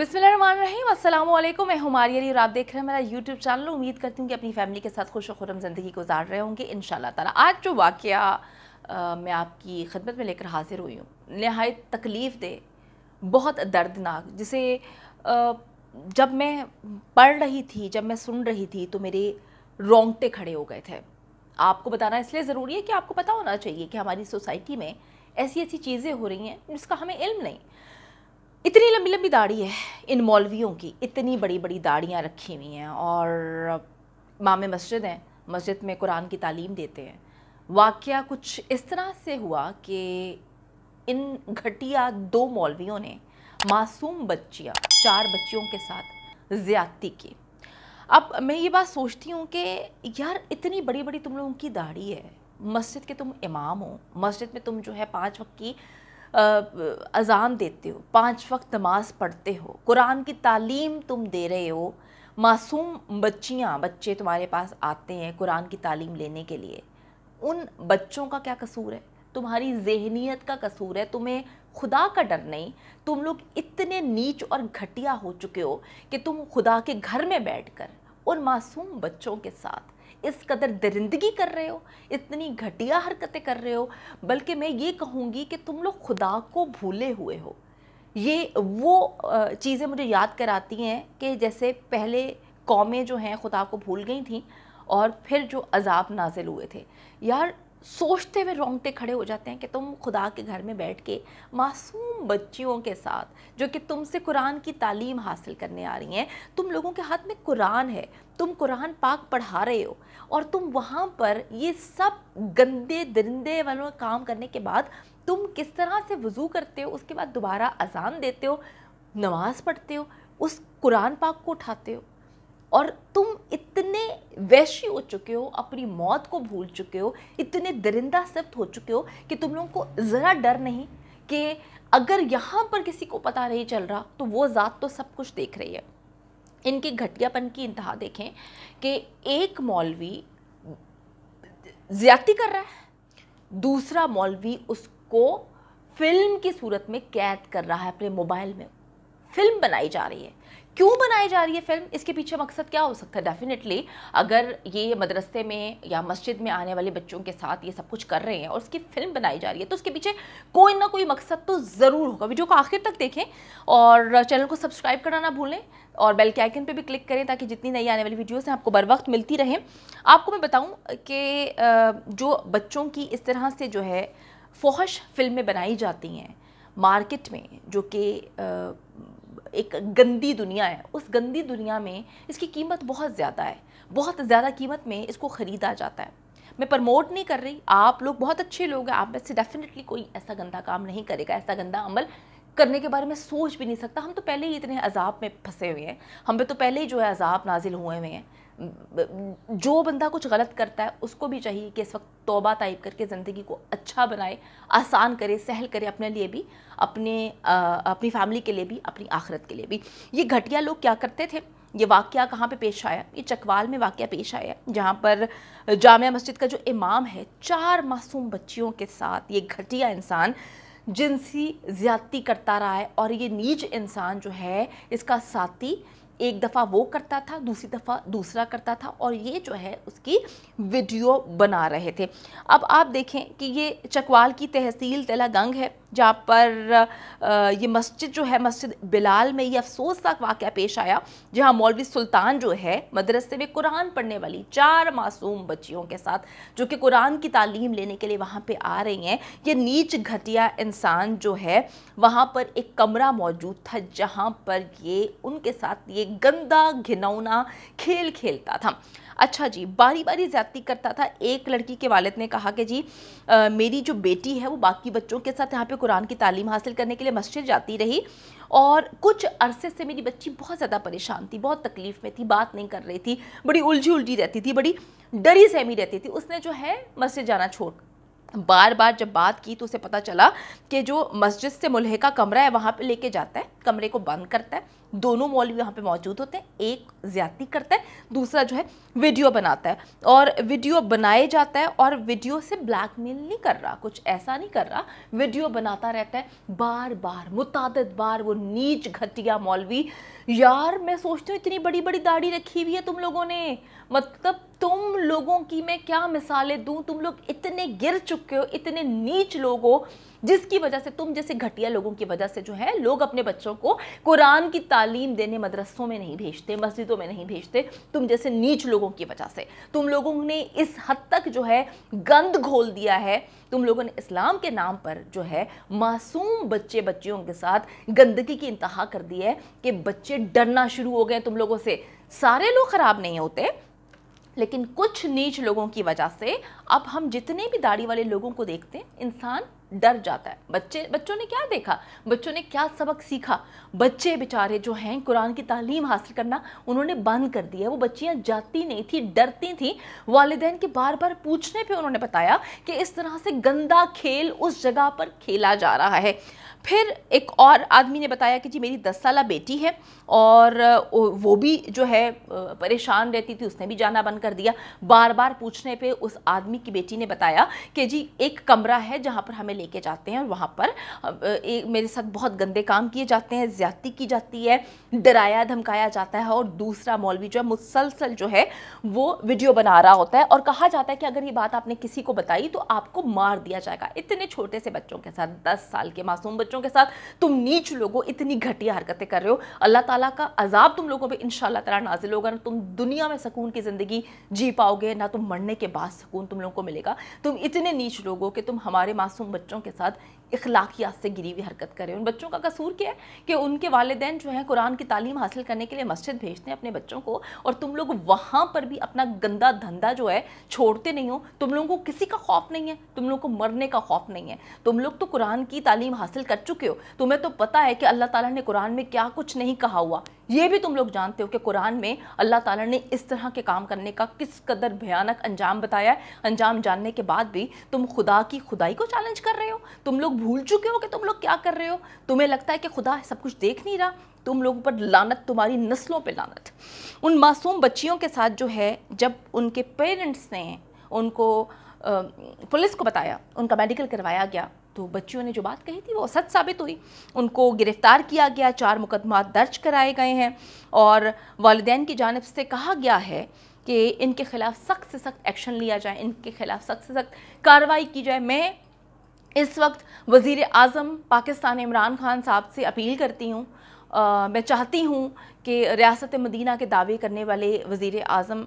बिस्मिल्लाम मैं हमारी अली और आप देख रहे हैं मेरा यूट्यूब चैनल उम्मीद करती हूँ कि अपनी फैमिली के साथ खुश खुरम ज़िंदगी गुजार रहे होंगे इन ताला आज जो वाक़ मैं आपकी खिदमत में लेकर हाजिर हुई हूँ नहायत तकलीफ़ दे बहुत दर्दनाक जिसे आ, जब मैं पढ़ रही थी जब मैं सुन रही थी तो मेरे रोंगटे खड़े हो गए थे आपको बताना इसलिए ज़रूरी है कि आपको पता होना चाहिए कि हमारी सोसाइटी में ऐसी ऐसी चीज़ें हो रही हैं जिसका हमें इल्म नहीं इतनी लंबी लंबी दाढ़ी है इन मौलवियों की इतनी बड़ी बड़ी दाढ़ियाँ रखी हुई हैं और माम मस्जिद हैं मस्जिद में कुरान की तालीम देते हैं वाक़ कुछ इस तरह से हुआ कि इन घटिया दो मौलवियों ने मासूम बच्चियाँ चार बच्चियों के साथ ज़्यादती की अब मैं ये बात सोचती हूँ कि यार इतनी बड़ी बड़ी तुम लोगों की दाढ़ी है मस्जिद के तुम इमाम हो मस्जिद में तुम जो है पाँच वक्त की अजान देते हो पांच वक्त नमाज पढ़ते हो कुरान की तालीम तुम दे रहे हो मासूम बच्चियाँ बच्चे तुम्हारे पास आते हैं कुरान की तालीम लेने के लिए उन बच्चों का क्या कसूर है तुम्हारी जहनीत का कसूर है तुम्हें खुदा का डर नहीं तुम लोग इतने नीच और घटिया हो चुके हो कि तुम खुदा के घर में बैठकर उन मासूम बच्चों के साथ इस कदर दरिंदगी कर रहे हो इतनी घटिया हरकतें कर रहे हो बल्कि मैं ये कहूँगी कि तुम लोग खुदा को भूले हुए हो ये वो चीज़ें मुझे याद कराती हैं कि जैसे पहले कौमें जो हैं खुदा को भूल गई थी और फिर जो अजाब नाजिल हुए थे यार सोचते हुए रोंगटे खड़े हो जाते हैं कि तुम खुदा के घर में बैठ के मासूम बच्चियों के साथ जो कि तुमसे कुरान की तालीम हासिल करने आ रही हैं तुम लोगों के हाथ में कुरान है तुम कुरान पाक पढ़ा रहे हो और तुम वहाँ पर ये सब गंदे दरिंदे वालों काम करने के बाद तुम किस तरह से वज़ू करते हो उसके बाद दोबारा अजान देते हो नमाज़ पढ़ते हो उस कुरान पाक को उठाते हो और तुम इतने वैश्य हो चुके हो अपनी मौत को भूल चुके हो इतने दरिंदा सिफ्त हो चुके हो कि तुम लोगों को ज़रा डर नहीं कि अगर यहाँ पर किसी को पता नहीं चल रहा तो वो ज़ात तो सब कुछ देख रही है इनकी घटियापन की इंतहा देखें कि एक मौलवी ज़्यादती कर रहा है दूसरा मौलवी उसको फिल्म की सूरत में कैद कर रहा है अपने मोबाइल में फिल्म बनाई जा रही है क्यों बनाई जा रही है फिल्म इसके पीछे मकसद क्या हो सकता है डेफिनेटली अगर ये मदरसे में या मस्जिद में आने वाले बच्चों के साथ ये सब कुछ कर रहे हैं और उसकी फिल्म बनाई जा रही है तो उसके पीछे कोई ना कोई मकसद तो ज़रूर होगा वीडियो को आखिर तक देखें और चैनल को सब्सक्राइब करना ना भूलें और बेल के आइकन पे भी क्लिक करें ताकि जितनी नई आने वाली वीडियोस हैं आपको बर वक्त मिलती रहें आपको मैं बताऊं कि जो बच्चों की इस तरह से जो है फोहश फिल्में बनाई जाती हैं मार्केट में जो कि एक गंदी दुनिया है उस गंदी दुनिया में इसकी कीमत बहुत ज़्यादा है बहुत ज़्यादा कीमत में इसको ख़रीदा जाता है मैं प्रमोट नहीं कर रही आप लोग बहुत अच्छे लोग हैं आप में से डेफिनेटली कोई ऐसा गंदा काम नहीं करेगा ऐसा गंदा अमल करने के बारे में सोच भी नहीं सकता हम तो पहले ही इतने अजाब में फंसे हुए हैं हम पे तो पहले ही जो है अजाब नाजिल हुए हुए हैं जो बंदा कुछ गलत करता है उसको भी चाहिए कि इस वक्त तोबा टाइप करके ज़िंदगी को अच्छा बनाए आसान करे सहल करे अपने लिए भी अपने आ, अपनी फैमिली के लिए भी अपनी आखरत के लिए भी ये घटिया लोग क्या करते थे ये वाक़ कहाँ पे पेश आया ये चकवाल में वाक़ पेश आया जहाँ पर जामिया मस्जिद का जो इमाम है चार मासूम बच्चियों के साथ ये घटिया इंसान जिनसी ज़्यादती करता रहा है और ये नीच इंसान जो है इसका साथी एक दफ़ा वो करता था दूसरी दफ़ा दूसरा करता था और ये जो है उसकी वीडियो बना रहे थे अब आप देखें कि ये चकवाल की तहसील तेलागंग है जहाँ पर ये मस्जिद जो है मस्जिद बिलाल में ये अफसोसनाक वाक़ पेश आया जहाँ मौलवी सुल्तान जो है मदरसे में कुरान पढ़ने वाली चार मासूम बच्चियों के साथ जो कि कुरान की तालीम लेने के लिए वहाँ पर आ रही हैं ये नीच घटिया इंसान जो है वहाँ पर एक कमरा मौजूद था जहाँ पर ये उनके साथ ये गंदा घिनौना खेल खेलता था अच्छा जी बारी बारी ज़्यादती करता था एक लड़की के वालिद ने कहा कि जी आ, मेरी जो बेटी है वो बाकी बच्चों के साथ यहाँ पे कुरान की तालीम हासिल करने के लिए मस्जिद जाती रही और कुछ अरसे से मेरी बच्ची बहुत ज़्यादा परेशान थी बहुत तकलीफ़ में थी बात नहीं कर रही थी बड़ी उलझी उलझी रहती थी बड़ी डरी सहमी रहती थी उसने जो है मस्जिद जाना छोड़ बार बार जब बात की तो उसे पता चला कि जो मस्जिद से मुल्हे का कमरा है वहाँ पे लेके जाता है कमरे को बंद करता है दोनों मौलवी यहाँ पे मौजूद होते हैं एक ज्यादा करता है दूसरा जो है वीडियो बनाता है और वीडियो बनाए जाता है और वीडियो से ब्लैकमेल नहीं कर रहा कुछ ऐसा नहीं कर रहा वीडियो बनाता रहता है बार बार मुताद बार वो नीच घटिया मौलवी यार मैं सोचती हूँ इतनी बड़ी बड़ी दाढ़ी रखी हुई है तुम लोगों ने मतलब तुम लोगों की मैं क्या मिसालें दूं तुम लोग इतने गिर चुके हो इतने नीच लोग हो जिसकी वजह से तुम जैसे घटिया लोगों की वजह से जो है लोग अपने बच्चों को कुरान की तालीम देने मदरसों में नहीं भेजते मस्जिदों में नहीं भेजते तुम जैसे नीच लोगों की वजह से तुम लोगों ने इस हद तक जो है गंद घोल दिया है तुम लोगों ने इस्लाम के नाम पर जो है मासूम बच्चे बच्चियों के साथ गंदगी की इंतहा कर दी है कि बच्चे डरना शुरू हो गए तुम लोगों से सारे लोग ख़राब नहीं होते लेकिन कुछ नीच लोगों की वजह से अब हम जितने भी दाढ़ी वाले लोगों को देखते हैं इंसान डर जाता है बच्चे बच्चों ने क्या देखा बच्चों ने क्या सबक सीखा बच्चे बेचारे जो हैं कुरान की तालीम हासिल करना उन्होंने बंद कर दिया वो बच्चियाँ जाती नहीं थी डरती थी वालदेन के बार बार पूछने पे उन्होंने बताया कि इस तरह से गंदा खेल उस जगह पर खेला जा रहा है फिर एक और आदमी ने बताया कि जी मेरी दस साल बेटी है और वो भी जो है परेशान रहती थी उसने भी जाना बंद कर दिया बार बार पूछने पे उस आदमी की बेटी ने बताया कि जी एक कमरा है जहाँ पर हमें लेके जाते हैं और वहाँ पर एक मेरे साथ बहुत गंदे काम किए जाते हैं ज़्यादती की जाती है डराया धमकाया जाता है और दूसरा मौलवी जो है मुसलसल जो है वो वीडियो बना रहा होता है और कहा जाता है कि अगर ये बात आपने किसी को बताई तो आपको मार दिया जाएगा इतने छोटे से बच्चों के साथ दस साल के मासूम बच्चों के साथ तुम नीच लोगों इतनी घटिया हरकतें कर रहे हो अल्लाह ताला का अजाब तुम लोगों पे इन तला नाजिल होगा ना तुम दुनिया में सकून की ज़िंदगी जी पाओगे ना तुम मरने के बाद सकून तुम लोगों को मिलेगा तुम इतने नीच लोगों के तुम हमारे मासूम बच्चों के साथ इखलाकियात से गिरी हुई हरकत करें उन बच्चों का कसूर क्या है कि उनके वालदेन जो है कुरान की तालीम हासिल करने के लिए मस्जिद भेजते हैं अपने बच्चों को और तुम लोग वहाँ पर भी अपना गंदा धंधा जो है छोड़ते नहीं हो तुम लोगों को किसी का खौफ नहीं है तुम लोगों को मरने का खौफ नहीं है तुम लोग तो कुरान की तालीम हासिल कर चुके हो तुम्हें तो पता है कि अल्लाह ताला ने कुरान में क्या कुछ नहीं कहा हुआ ये भी तुम लोग जानते हो कि कुरान में अल्लाह ताला ने इस तरह के काम करने का किस कदर भयानक अंजाम बताया है अंजाम जानने के बाद भी तुम खुदा की खुदाई को चैलेंज कर रहे हो तुम लोग भूल चुके हो कि तुम लोग क्या कर रहे हो तुम्हें लगता है कि खुदा सब कुछ देख नहीं रहा तुम लोगों पर लानत तुम्हारी नस्लों पर लानत उन मासूम बच्चियों के साथ जो है जब उनके पेरेंट्स ने उनको पुलिस को बताया उनका मेडिकल करवाया गया तो बच्चियों ने जो बात कही थी वो सच साबित हुई उनको गिरफ़्तार किया गया चार मुकदमा दर्ज कराए गए हैं और वालदेन की जानब से कहा गया है कि इनके ख़िलाफ़ सख्त से सख्त एक्शन लिया जाए इनके ख़िलाफ़ सख्त से सख्त कार्रवाई की जाए मैं इस वक्त वज़ी अजम पाकिस्तान इमरान खान साहब से अपील करती हूँ मैं चाहती हूँ कि रियासत मदीना के दावे करने वाले वज़ी अजम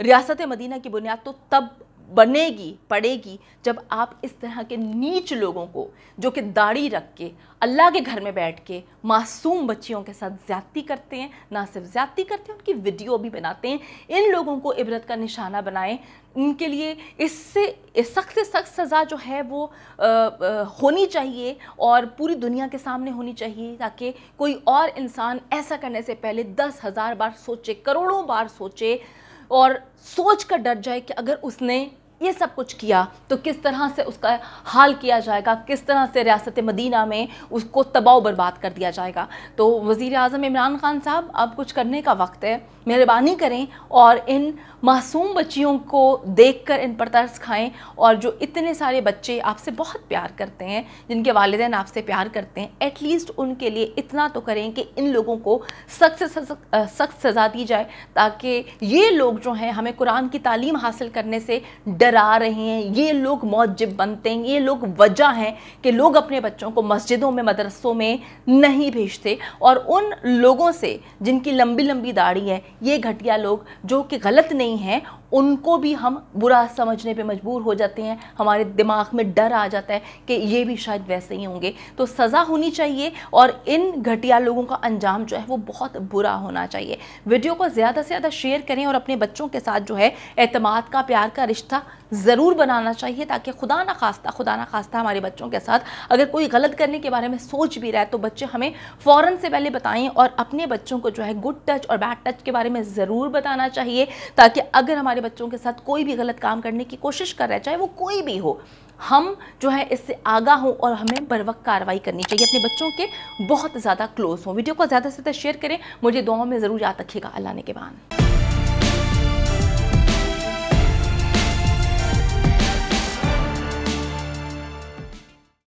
रियासत मदीना की बुनियाद तो तब बनेगी पड़ेगी जब आप इस तरह के नीच लोगों को जो कि दाढ़ी रख के अल्लाह के घर में बैठ के मासूम बच्चियों के साथ ज़्यादती करते हैं ना सिर्फ ज़्यादती करते हैं उनकी वीडियो भी बनाते हैं इन लोगों को इबरत का निशाना बनाएं उनके लिए इससे सख्त से सख्त सज़ा जो है वो आ, आ, होनी चाहिए और पूरी दुनिया के सामने होनी चाहिए ताकि कोई और इंसान ऐसा करने से पहले दस हज़ार बार सोचे करोड़ों बार सोचे और सोच कर डर जाए कि अगर उसने ये सब कुछ किया तो किस तरह से उसका हाल किया जाएगा किस तरह से रियासत मदीना में उसको तबाह बर्बाद कर दिया जाएगा तो वज़ी अजम इमरान खान साहब अब कुछ करने का वक्त है मेहरबानी करें और इन मासूम बच्चियों को देखकर इन पर तर्स खाएं और जो इतने सारे बच्चे आपसे बहुत प्यार करते हैं जिनके वालदेन आपसे प्यार करते हैं एटलीस्ट उनके लिए इतना तो करें कि इन लोगों को सख्त से सख्त सज़ा दी जाए ताकि ये लोग जो हैं हमें कुरान की तालीम हासिल करने से डरा रहे हैं ये लोग मौजब बनते हैं ये लोग वजह हैं कि लोग अपने बच्चों को मस्जिदों में मदरसों में नहीं भेजते और उन लोगों से जिनकी लंबी लंबी दाढ़ी है ये घटिया लोग जो कि गलत नहीं नहीं है उनको भी हम बुरा समझने पे मजबूर हो जाते हैं हमारे दिमाग में डर आ जाता है कि ये भी शायद वैसे ही होंगे तो सज़ा होनी चाहिए और इन घटिया लोगों का अंजाम जो है वो बहुत बुरा होना चाहिए वीडियो को ज़्यादा से ज़्यादा शेयर करें और अपने बच्चों के साथ जो है अतमाद का प्यार का रिश्ता ज़रूर बनाना चाहिए ताकि खुदा ना खास्ता खुदा ना खास्ता हमारे बच्चों के साथ अगर कोई गलत करने के बारे में सोच भी रहा है तो बच्चे हमें फ़ौर से पहले बताएँ और अपने बच्चों को जो है गुड टच और बैड टच के बारे में ज़रूर बताना चाहिए ताकि अगर हमारे हमारे बच्चों के साथ कोई भी गलत काम करने की कोशिश कर रहा है चाहे वो कोई भी हो हम जो है इससे आगा हों और हमें बर वक्त कार्रवाई करनी चाहिए अपने बच्चों के बहुत ज़्यादा क्लोज हों वीडियो को ज़्यादा से ज़्यादा शेयर करें मुझे दुआओं में ज़रूर याद रखिएगा अल्लाह ने के बान